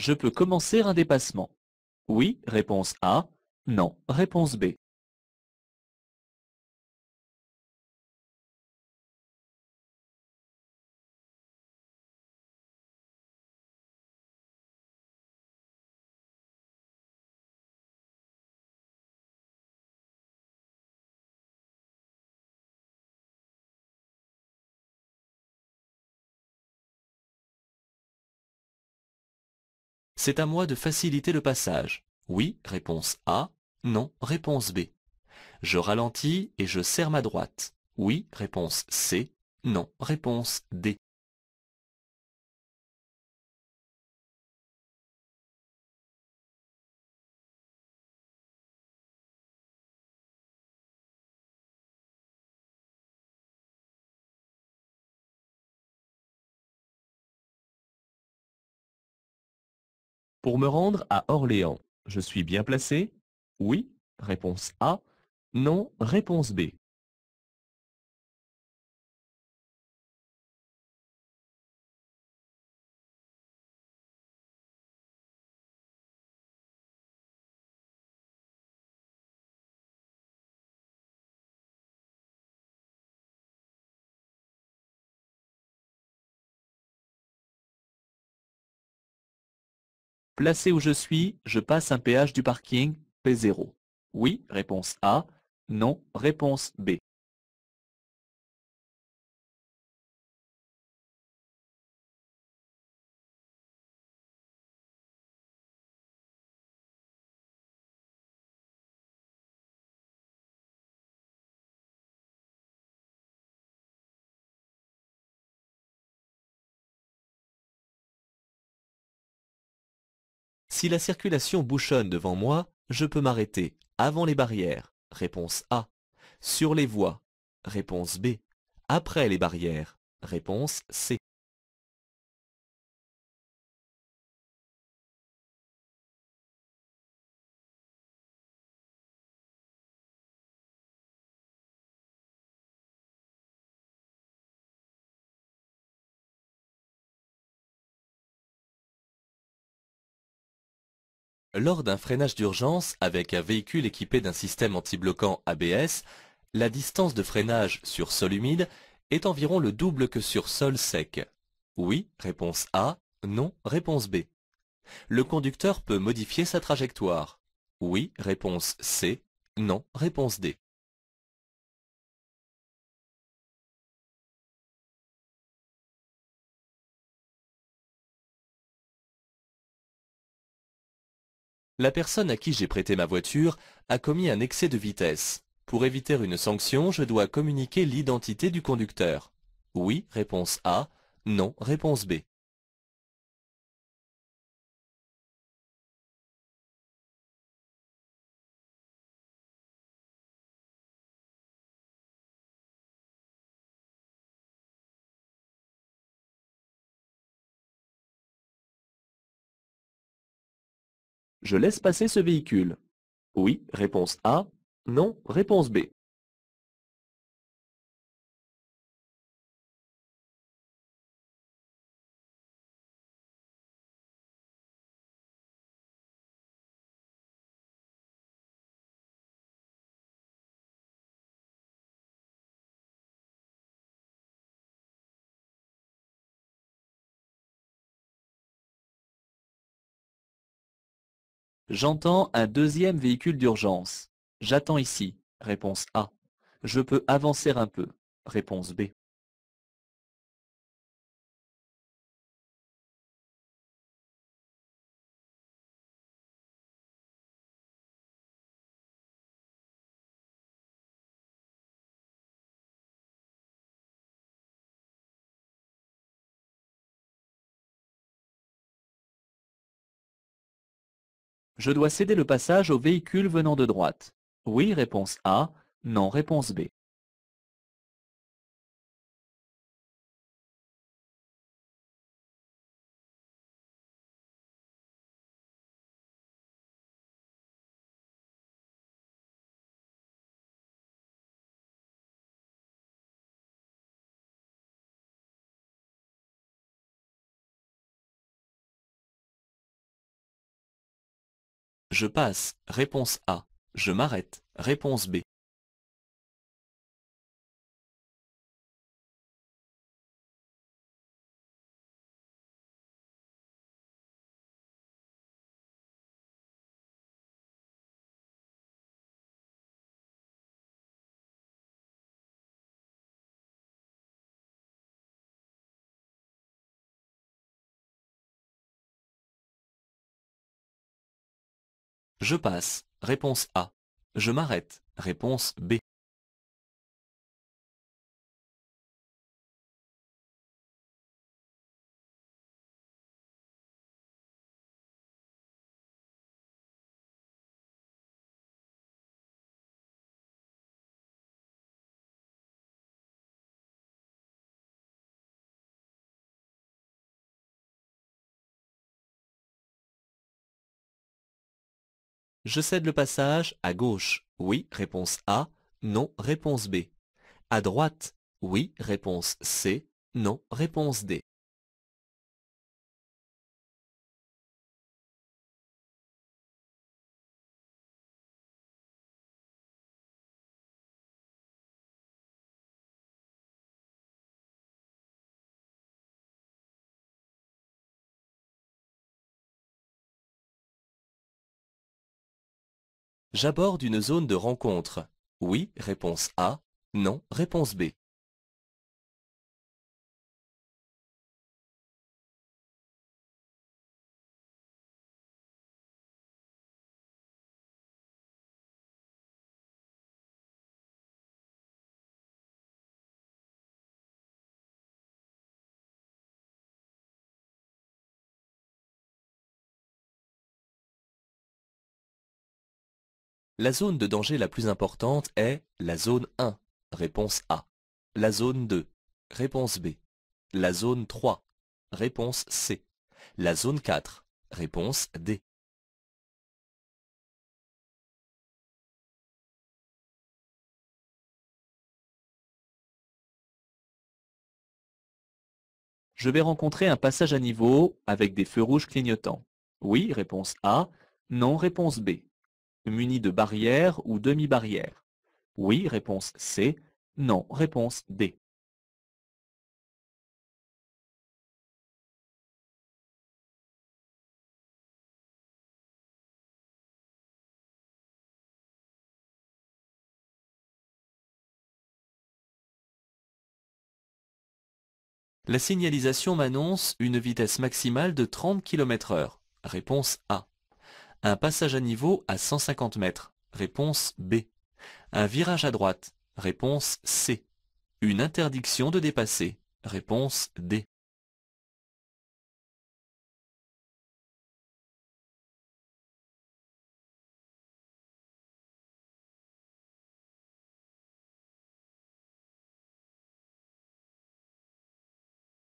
Je peux commencer un dépassement. Oui, réponse A. Non, réponse B. C'est à moi de faciliter le passage. Oui, réponse A. Non, réponse B. Je ralentis et je serre ma droite. Oui, réponse C. Non, réponse D. pour me rendre à Orléans. Je suis bien placé Oui, réponse A. Non, réponse B. Placé où je suis, je passe un péage du parking P0. Oui, réponse A. Non, réponse B. Si la circulation bouchonne devant moi, je peux m'arrêter avant les barrières. Réponse A. Sur les voies. Réponse B. Après les barrières. Réponse C. Lors d'un freinage d'urgence avec un véhicule équipé d'un système anti-bloquant ABS, la distance de freinage sur sol humide est environ le double que sur sol sec. Oui, réponse A, non, réponse B. Le conducteur peut modifier sa trajectoire. Oui, réponse C, non, réponse D. la personne à qui j'ai prêté ma voiture a commis un excès de vitesse. Pour éviter une sanction, je dois communiquer l'identité du conducteur. Oui, réponse A. Non, réponse B. Je laisse passer ce véhicule. Oui, réponse A. Non, réponse B. J'entends un deuxième véhicule d'urgence. J'attends ici. Réponse A. Je peux avancer un peu. Réponse B. Je dois céder le passage au véhicule venant de droite. Oui, réponse A. Non, réponse B. Je passe. Réponse A. Je m'arrête. Réponse B. Je passe. Réponse A. Je m'arrête. Réponse B. Je cède le passage à gauche. Oui, réponse A. Non, réponse B. À droite. Oui, réponse C. Non, réponse D. J'aborde une zone de rencontre. Oui, réponse A. Non, réponse B. La zone de danger la plus importante est la zone 1, réponse A. La zone 2, réponse B. La zone 3, réponse C. La zone 4, réponse D. je vais rencontrer un passage à niveau avec des feux rouges clignotants. Oui, réponse A. Non, réponse B muni de barrières ou demi-barrières Oui, réponse C. Non, réponse D. La signalisation m'annonce une vitesse maximale de 30 km h Réponse A. Un passage à niveau à 150 mètres. Réponse B. Un virage à droite. Réponse C. Une interdiction de dépasser. Réponse D.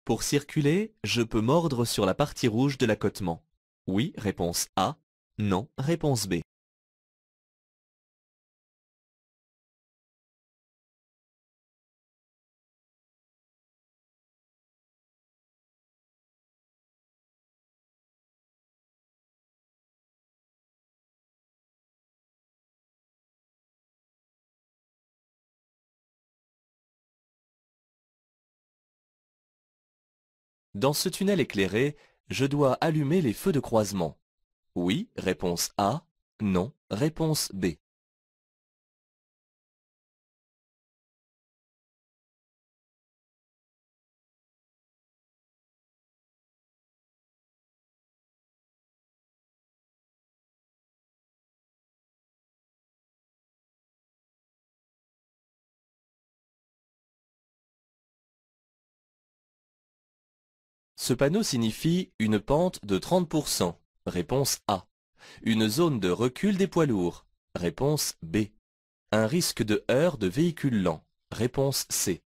Pour circuler, je peux mordre sur la partie rouge de l'accotement. Oui, réponse A. Non, réponse B. Dans ce tunnel éclairé, je dois allumer les feux de croisement. Oui, réponse A. Non, réponse B. Ce panneau signifie une pente de 30%. Réponse A. Une zone de recul des poids lourds. Réponse B. Un risque de heurts de véhicules lents. Réponse C.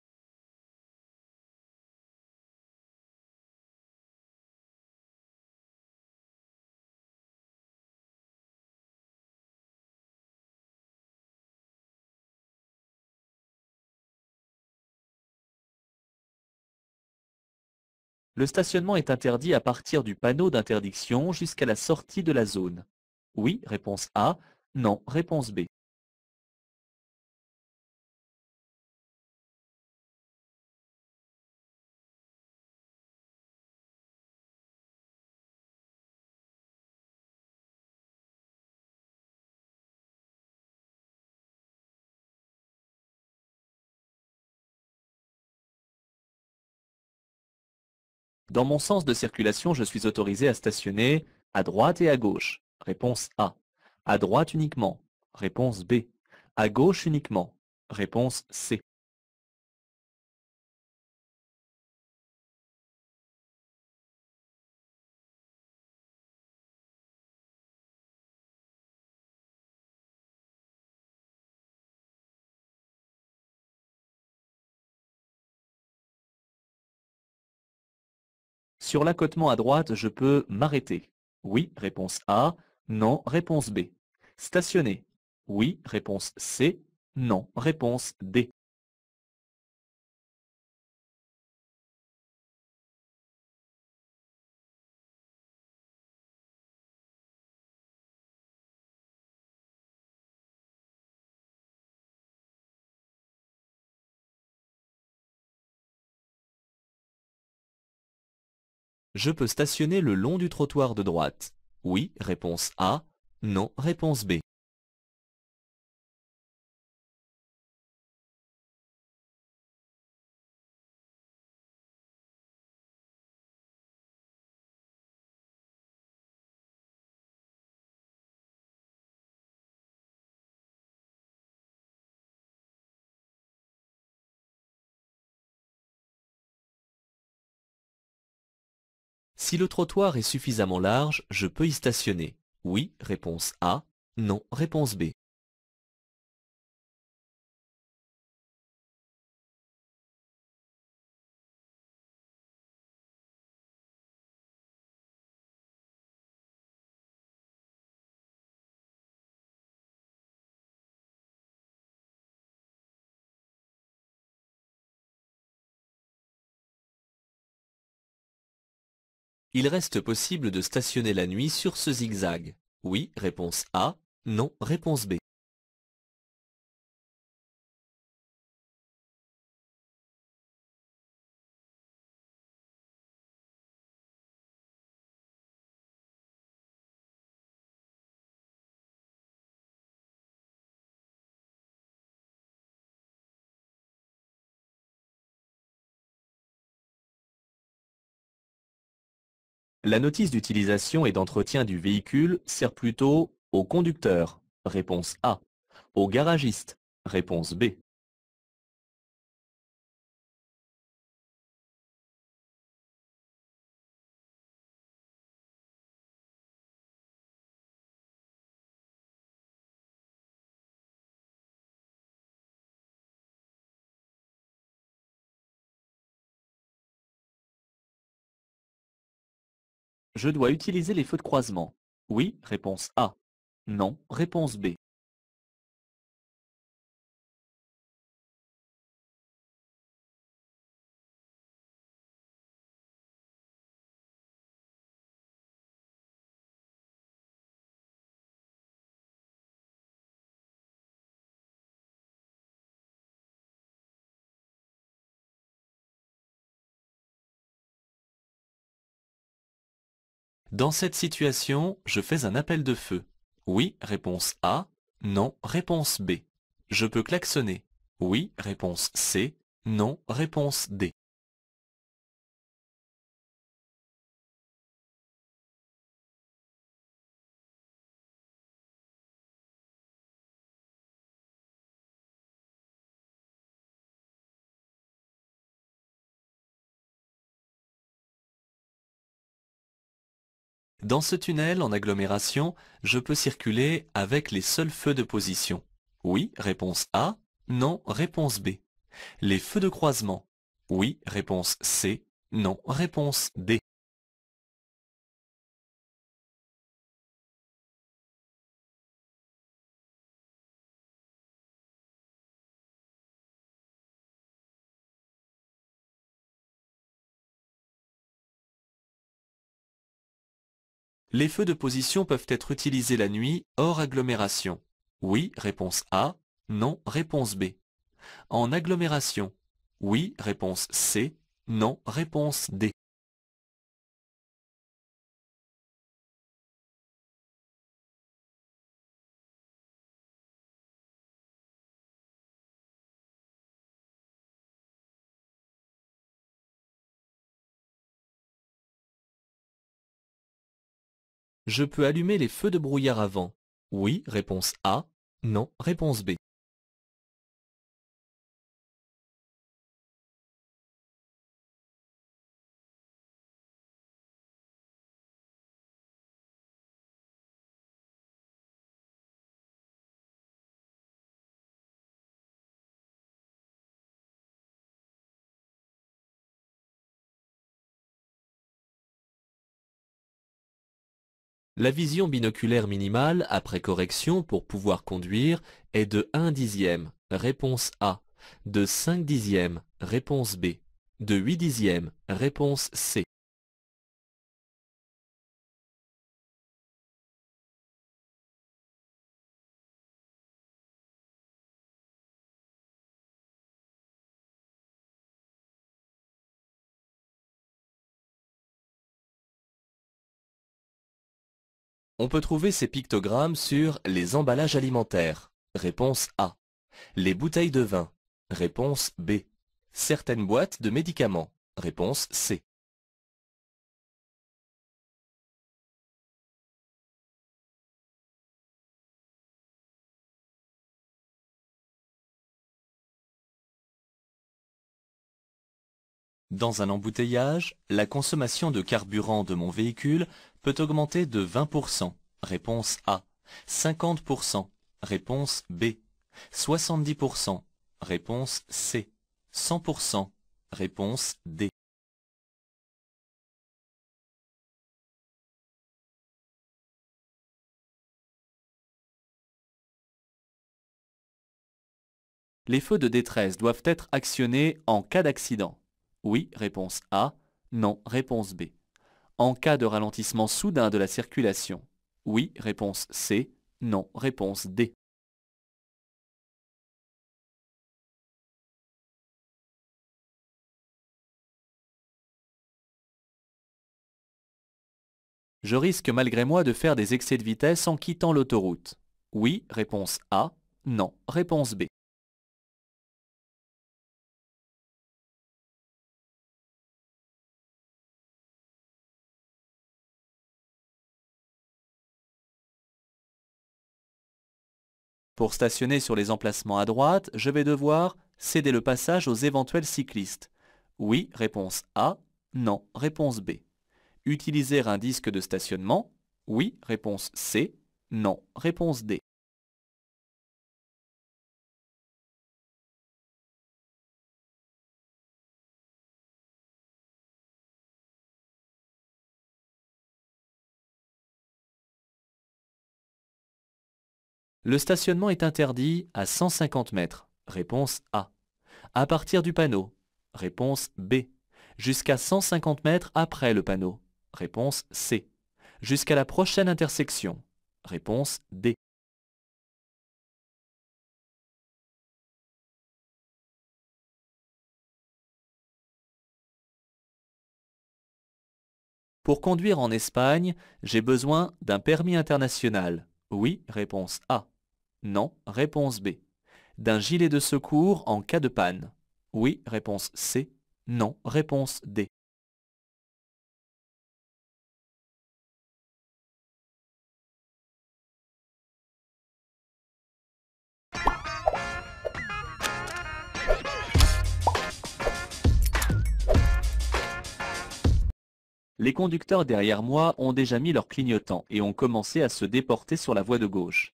Le stationnement est interdit à partir du panneau d'interdiction jusqu'à la sortie de la zone. Oui, réponse A. Non, réponse B. Dans mon sens de circulation, je suis autorisé à stationner à droite et à gauche. Réponse A. À droite uniquement. Réponse B. À gauche uniquement. Réponse C. Sur l'accotement à droite, je peux m'arrêter. Oui, réponse A. Non, réponse B. Stationner. Oui, réponse C. Non, réponse D. Je peux stationner le long du trottoir de droite. Oui, réponse A. Non, réponse B. Si le trottoir est suffisamment large, je peux y stationner. Oui, réponse A. Non, réponse B. Il reste possible de stationner la nuit sur ce zigzag. Oui, réponse A. Non, réponse B. La notice d'utilisation et d'entretien du véhicule sert plutôt au conducteur, réponse A, au garagiste, réponse B. Je dois utiliser les feux de croisement. Oui, réponse A. Non, réponse B. Dans cette situation, je fais un appel de feu. Oui, réponse A. Non, réponse B. Je peux klaxonner. Oui, réponse C. Non, réponse D. Dans ce tunnel en agglomération, je peux circuler avec les seuls feux de position. Oui, réponse A. Non, réponse B. Les feux de croisement. Oui, réponse C. Non, réponse D. Les feux de position peuvent être utilisés la nuit, hors agglomération. Oui, réponse A. Non, réponse B. En agglomération. Oui, réponse C. Non, réponse D. Je peux allumer les feux de brouillard avant. Oui, réponse A. Non, réponse B. La vision binoculaire minimale, après correction pour pouvoir conduire, est de 1 dixième, réponse A, de 5 dixièmes, réponse B, de 8 dixièmes, réponse C. On peut trouver ces pictogrammes sur les emballages alimentaires. Réponse A. Les bouteilles de vin. Réponse B. Certaines boîtes de médicaments. Réponse C. Dans un embouteillage, la consommation de carburant de mon véhicule peut augmenter de 20%. Réponse A. 50%. Réponse B. 70%. Réponse C. 100%. Réponse D. Les feux de détresse doivent être actionnés en cas d'accident. Oui, réponse A. Non, réponse B. En cas de ralentissement soudain de la circulation. Oui, réponse C. Non, réponse D. Je risque malgré moi de faire des excès de vitesse en quittant l'autoroute. Oui, réponse A. Non, réponse B. Pour stationner sur les emplacements à droite, je vais devoir céder le passage aux éventuels cyclistes. Oui, réponse A. Non, réponse B. Utiliser un disque de stationnement. Oui, réponse C. Non, réponse D. Le stationnement est interdit à 150 mètres. Réponse A. À partir du panneau. Réponse B. Jusqu'à 150 mètres après le panneau. Réponse C. Jusqu'à la prochaine intersection. Réponse D. Pour conduire en Espagne, j'ai besoin d'un permis international. Oui, réponse A. Non, réponse B. D'un gilet de secours en cas de panne. Oui, réponse C. Non, réponse D. Les conducteurs derrière moi ont déjà mis leur clignotant et ont commencé à se déporter sur la voie de gauche.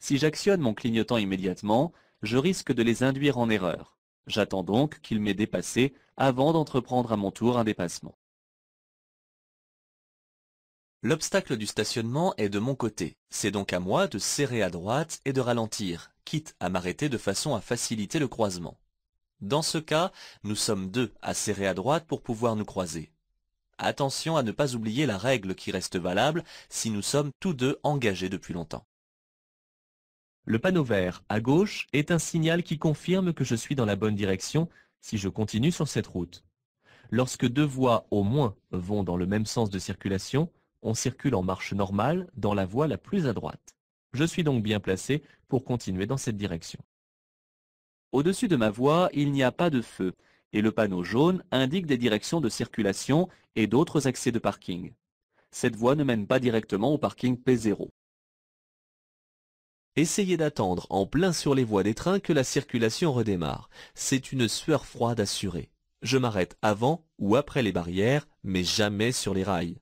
Si j'actionne mon clignotant immédiatement, je risque de les induire en erreur. J'attends donc qu'il m'ait dépassé avant d'entreprendre à mon tour un dépassement. L'obstacle du stationnement est de mon côté. C'est donc à moi de serrer à droite et de ralentir, quitte à m'arrêter de façon à faciliter le croisement. Dans ce cas, nous sommes deux à serrer à droite pour pouvoir nous croiser. Attention à ne pas oublier la règle qui reste valable si nous sommes tous deux engagés depuis longtemps. Le panneau vert, à gauche, est un signal qui confirme que je suis dans la bonne direction si je continue sur cette route. Lorsque deux voies au moins vont dans le même sens de circulation, on circule en marche normale dans la voie la plus à droite. Je suis donc bien placé pour continuer dans cette direction. Au-dessus de ma voie, il n'y a pas de feu, et le panneau jaune indique des directions de circulation et d'autres accès de parking. Cette voie ne mène pas directement au parking P0. Essayez d'attendre en plein sur les voies des trains que la circulation redémarre. C'est une sueur froide assurée. Je m'arrête avant ou après les barrières, mais jamais sur les rails.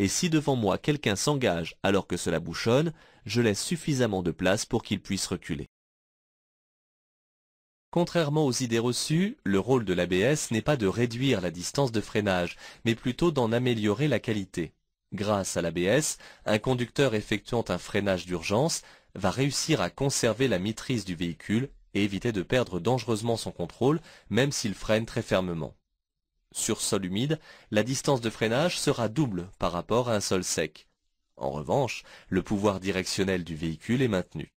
Et si devant moi quelqu'un s'engage alors que cela bouchonne, je laisse suffisamment de place pour qu'il puisse reculer. Contrairement aux idées reçues, le rôle de l'ABS n'est pas de réduire la distance de freinage, mais plutôt d'en améliorer la qualité. Grâce à l'ABS, un conducteur effectuant un freinage d'urgence va réussir à conserver la maîtrise du véhicule et éviter de perdre dangereusement son contrôle, même s'il freine très fermement. Sur sol humide, la distance de freinage sera double par rapport à un sol sec. En revanche, le pouvoir directionnel du véhicule est maintenu.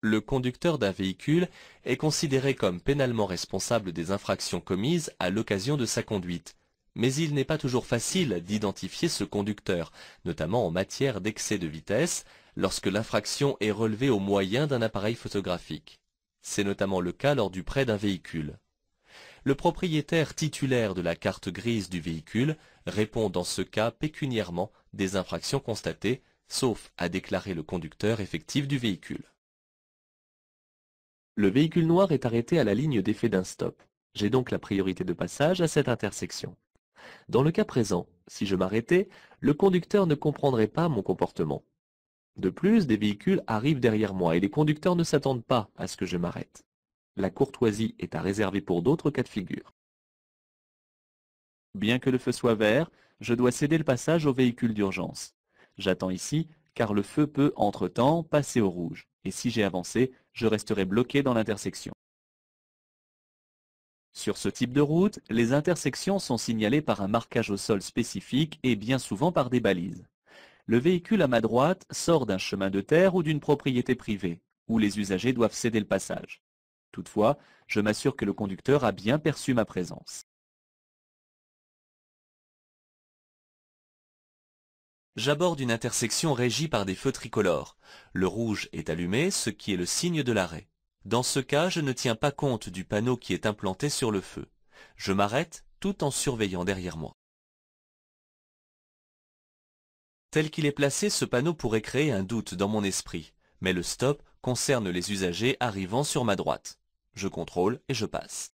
Le conducteur d'un véhicule est considéré comme pénalement responsable des infractions commises à l'occasion de sa conduite, mais il n'est pas toujours facile d'identifier ce conducteur, notamment en matière d'excès de vitesse, lorsque l'infraction est relevée au moyen d'un appareil photographique. C'est notamment le cas lors du prêt d'un véhicule. Le propriétaire titulaire de la carte grise du véhicule répond dans ce cas pécuniairement des infractions constatées, sauf à déclarer le conducteur effectif du véhicule. Le véhicule noir est arrêté à la ligne d'effet d'un stop. J'ai donc la priorité de passage à cette intersection. Dans le cas présent, si je m'arrêtais, le conducteur ne comprendrait pas mon comportement. De plus, des véhicules arrivent derrière moi et les conducteurs ne s'attendent pas à ce que je m'arrête. La courtoisie est à réserver pour d'autres cas de figure. Bien que le feu soit vert, je dois céder le passage au véhicule d'urgence. J'attends ici, car le feu peut, entre-temps, passer au rouge, et si j'ai avancé, je resterai bloqué dans l'intersection. Sur ce type de route, les intersections sont signalées par un marquage au sol spécifique et bien souvent par des balises. Le véhicule à ma droite sort d'un chemin de terre ou d'une propriété privée, où les usagers doivent céder le passage. Toutefois, je m'assure que le conducteur a bien perçu ma présence. J'aborde une intersection régie par des feux tricolores. Le rouge est allumé, ce qui est le signe de l'arrêt. Dans ce cas, je ne tiens pas compte du panneau qui est implanté sur le feu. Je m'arrête tout en surveillant derrière moi. Tel qu'il est placé, ce panneau pourrait créer un doute dans mon esprit, mais le stop concerne les usagers arrivant sur ma droite. Je contrôle et je passe.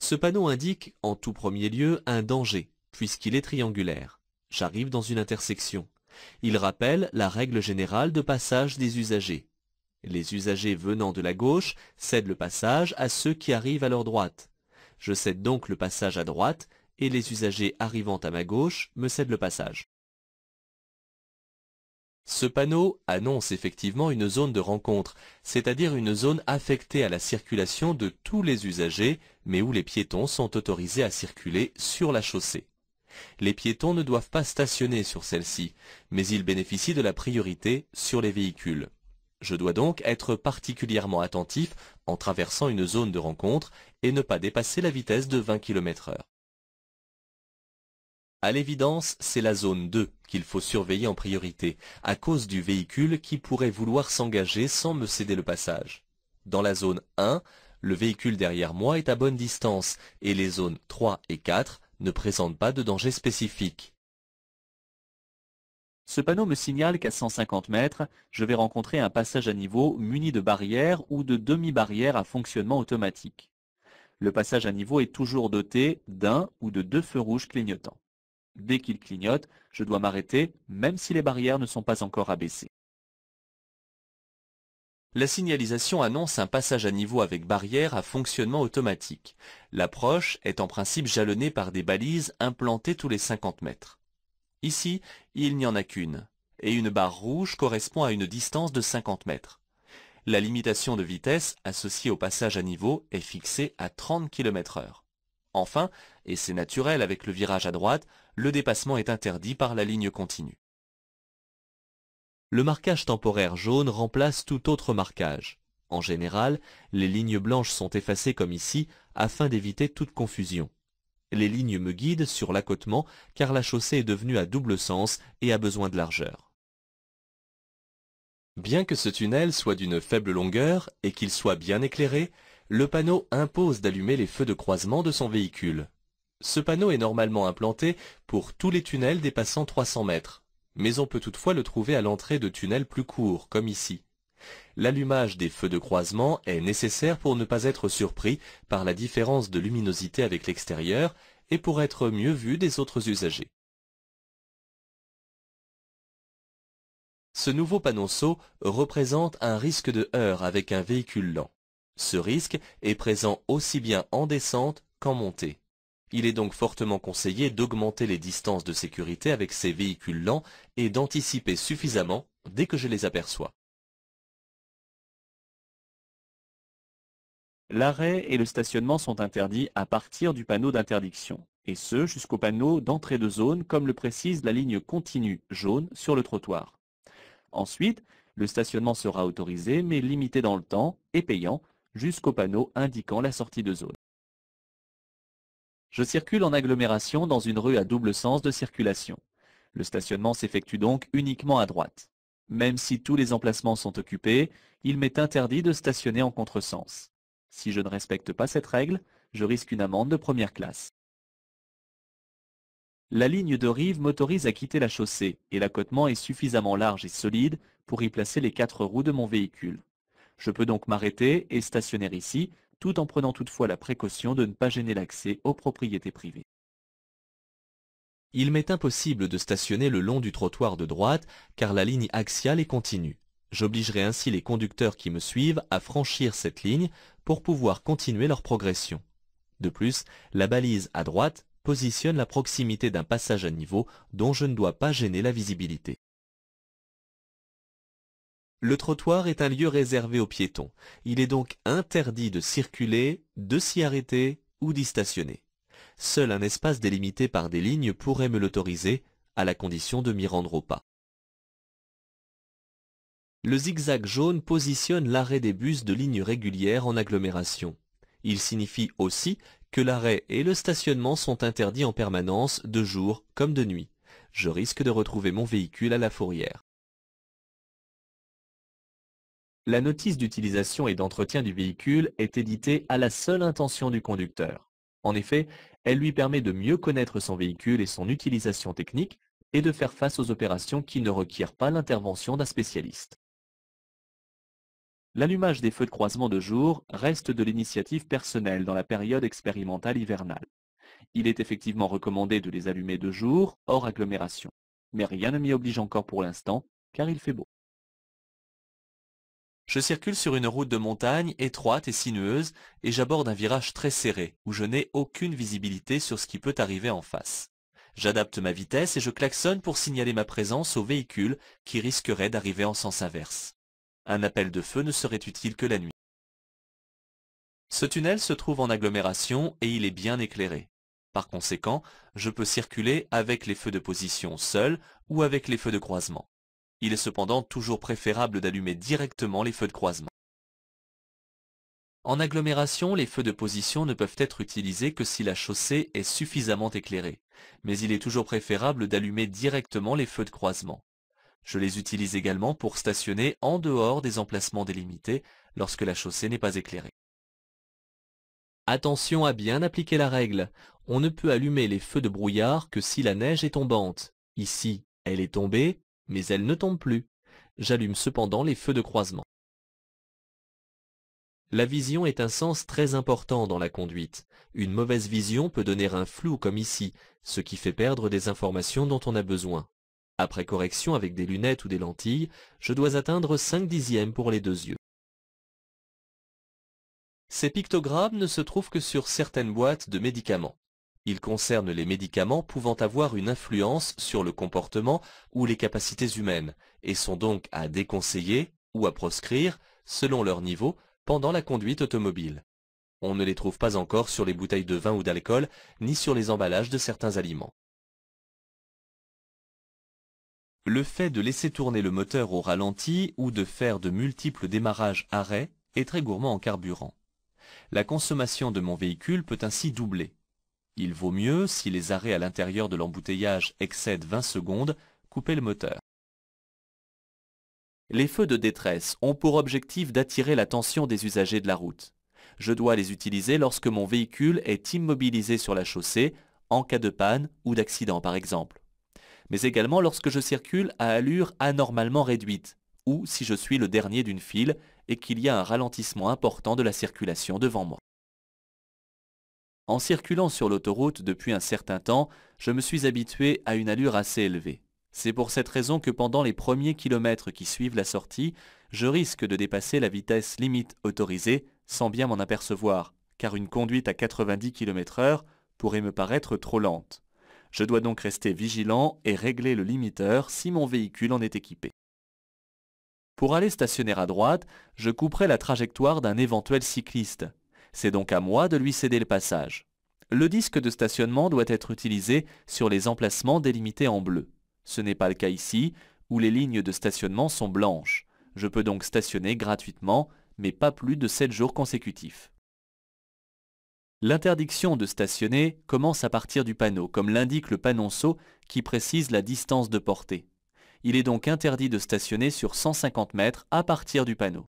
Ce panneau indique, en tout premier lieu, un danger, puisqu'il est triangulaire. J'arrive dans une intersection. Il rappelle la règle générale de passage des usagers. Les usagers venant de la gauche cèdent le passage à ceux qui arrivent à leur droite. Je cède donc le passage à droite et les usagers arrivant à ma gauche me cèdent le passage. Ce panneau annonce effectivement une zone de rencontre, c'est-à-dire une zone affectée à la circulation de tous les usagers, mais où les piétons sont autorisés à circuler sur la chaussée. Les piétons ne doivent pas stationner sur celle-ci, mais ils bénéficient de la priorité sur les véhicules. Je dois donc être particulièrement attentif en traversant une zone de rencontre et ne pas dépasser la vitesse de 20 km h À l'évidence, c'est la zone 2 qu'il faut surveiller en priorité, à cause du véhicule qui pourrait vouloir s'engager sans me céder le passage. Dans la zone 1, le véhicule derrière moi est à bonne distance et les zones 3 et 4 ne présentent pas de danger spécifique. Ce panneau me signale qu'à 150 mètres, je vais rencontrer un passage à niveau muni de barrières ou de demi-barrières à fonctionnement automatique. Le passage à niveau est toujours doté d'un ou de deux feux rouges clignotants. Dès qu'il clignote, je dois m'arrêter, même si les barrières ne sont pas encore abaissées. La signalisation annonce un passage à niveau avec barrières à fonctionnement automatique. L'approche est en principe jalonnée par des balises implantées tous les 50 mètres. Ici, il n'y en a qu'une, et une barre rouge correspond à une distance de 50 mètres. La limitation de vitesse associée au passage à niveau est fixée à 30 km h Enfin, et c'est naturel avec le virage à droite, le dépassement est interdit par la ligne continue. Le marquage temporaire jaune remplace tout autre marquage. En général, les lignes blanches sont effacées comme ici afin d'éviter toute confusion. Les lignes me guident sur l'accotement car la chaussée est devenue à double sens et a besoin de largeur. Bien que ce tunnel soit d'une faible longueur et qu'il soit bien éclairé, le panneau impose d'allumer les feux de croisement de son véhicule. Ce panneau est normalement implanté pour tous les tunnels dépassant 300 mètres, mais on peut toutefois le trouver à l'entrée de tunnels plus courts, comme ici. L'allumage des feux de croisement est nécessaire pour ne pas être surpris par la différence de luminosité avec l'extérieur et pour être mieux vu des autres usagers. Ce nouveau panonceau représente un risque de heurts avec un véhicule lent. Ce risque est présent aussi bien en descente qu'en montée. Il est donc fortement conseillé d'augmenter les distances de sécurité avec ces véhicules lents et d'anticiper suffisamment dès que je les aperçois. L'arrêt et le stationnement sont interdits à partir du panneau d'interdiction, et ce jusqu'au panneau d'entrée de zone comme le précise la ligne continue jaune sur le trottoir. Ensuite, le stationnement sera autorisé mais limité dans le temps et payant jusqu'au panneau indiquant la sortie de zone. Je circule en agglomération dans une rue à double sens de circulation. Le stationnement s'effectue donc uniquement à droite. Même si tous les emplacements sont occupés, il m'est interdit de stationner en contresens. Si je ne respecte pas cette règle, je risque une amende de première classe. La ligne de rive m'autorise à quitter la chaussée, et l'accotement est suffisamment large et solide pour y placer les quatre roues de mon véhicule. Je peux donc m'arrêter et stationner ici, tout en prenant toutefois la précaution de ne pas gêner l'accès aux propriétés privées. Il m'est impossible de stationner le long du trottoir de droite, car la ligne axiale est continue. J'obligerai ainsi les conducteurs qui me suivent à franchir cette ligne pour pouvoir continuer leur progression. De plus, la balise à droite positionne la proximité d'un passage à niveau dont je ne dois pas gêner la visibilité. Le trottoir est un lieu réservé aux piétons. Il est donc interdit de circuler, de s'y arrêter ou d'y stationner. Seul un espace délimité par des lignes pourrait me l'autoriser, à la condition de m'y rendre au pas. Le zigzag jaune positionne l'arrêt des bus de lignes régulières en agglomération. Il signifie aussi que l'arrêt et le stationnement sont interdits en permanence, de jour comme de nuit. Je risque de retrouver mon véhicule à la fourrière. La notice d'utilisation et d'entretien du véhicule est éditée à la seule intention du conducteur. En effet, elle lui permet de mieux connaître son véhicule et son utilisation technique, et de faire face aux opérations qui ne requièrent pas l'intervention d'un spécialiste. L'allumage des feux de croisement de jour reste de l'initiative personnelle dans la période expérimentale hivernale. Il est effectivement recommandé de les allumer de jour, hors agglomération. Mais rien ne m'y oblige encore pour l'instant, car il fait beau. Je circule sur une route de montagne étroite et sinueuse et j'aborde un virage très serré où je n'ai aucune visibilité sur ce qui peut arriver en face. J'adapte ma vitesse et je klaxonne pour signaler ma présence aux véhicule qui risquerait d'arriver en sens inverse un appel de feu ne serait utile que la nuit. Ce tunnel se trouve en agglomération et il est bien éclairé. Par conséquent, je peux circuler avec les feux de position seul ou avec les feux de croisement. Il est cependant toujours préférable d'allumer directement les feux de croisement. En agglomération, les feux de position ne peuvent être utilisés que si la chaussée est suffisamment éclairée, mais il est toujours préférable d'allumer directement les feux de croisement. Je les utilise également pour stationner en dehors des emplacements délimités lorsque la chaussée n'est pas éclairée. Attention à bien appliquer la règle. On ne peut allumer les feux de brouillard que si la neige est tombante. Ici, elle est tombée, mais elle ne tombe plus. J'allume cependant les feux de croisement. La vision est un sens très important dans la conduite. Une mauvaise vision peut donner un flou comme ici, ce qui fait perdre des informations dont on a besoin. Après correction avec des lunettes ou des lentilles, je dois atteindre 5 dixièmes pour les deux yeux. Ces pictogrammes ne se trouvent que sur certaines boîtes de médicaments. Ils concernent les médicaments pouvant avoir une influence sur le comportement ou les capacités humaines et sont donc à déconseiller ou à proscrire selon leur niveau pendant la conduite automobile. On ne les trouve pas encore sur les bouteilles de vin ou d'alcool, ni sur les emballages de certains aliments. Le fait de laisser tourner le moteur au ralenti ou de faire de multiples démarrages arrêts est très gourmand en carburant. La consommation de mon véhicule peut ainsi doubler. Il vaut mieux, si les arrêts à l'intérieur de l'embouteillage excèdent 20 secondes, couper le moteur. Les feux de détresse ont pour objectif d'attirer l'attention des usagers de la route. Je dois les utiliser lorsque mon véhicule est immobilisé sur la chaussée, en cas de panne ou d'accident par exemple mais également lorsque je circule à allure anormalement réduite, ou si je suis le dernier d'une file et qu'il y a un ralentissement important de la circulation devant moi. En circulant sur l'autoroute depuis un certain temps, je me suis habitué à une allure assez élevée. C'est pour cette raison que pendant les premiers kilomètres qui suivent la sortie, je risque de dépasser la vitesse limite autorisée sans bien m'en apercevoir, car une conduite à 90 km/h pourrait me paraître trop lente. Je dois donc rester vigilant et régler le limiteur si mon véhicule en est équipé. Pour aller stationner à droite, je couperai la trajectoire d'un éventuel cycliste. C'est donc à moi de lui céder le passage. Le disque de stationnement doit être utilisé sur les emplacements délimités en bleu. Ce n'est pas le cas ici, où les lignes de stationnement sont blanches. Je peux donc stationner gratuitement, mais pas plus de 7 jours consécutifs. L'interdiction de stationner commence à partir du panneau, comme l'indique le panonceau qui précise la distance de portée. Il est donc interdit de stationner sur 150 mètres à partir du panneau.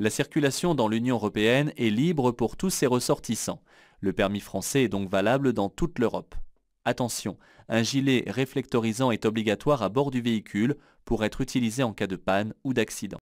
La circulation dans l'Union européenne est libre pour tous ses ressortissants. Le permis français est donc valable dans toute l'Europe. Attention, un gilet réflectorisant est obligatoire à bord du véhicule pour être utilisé en cas de panne ou d'accident.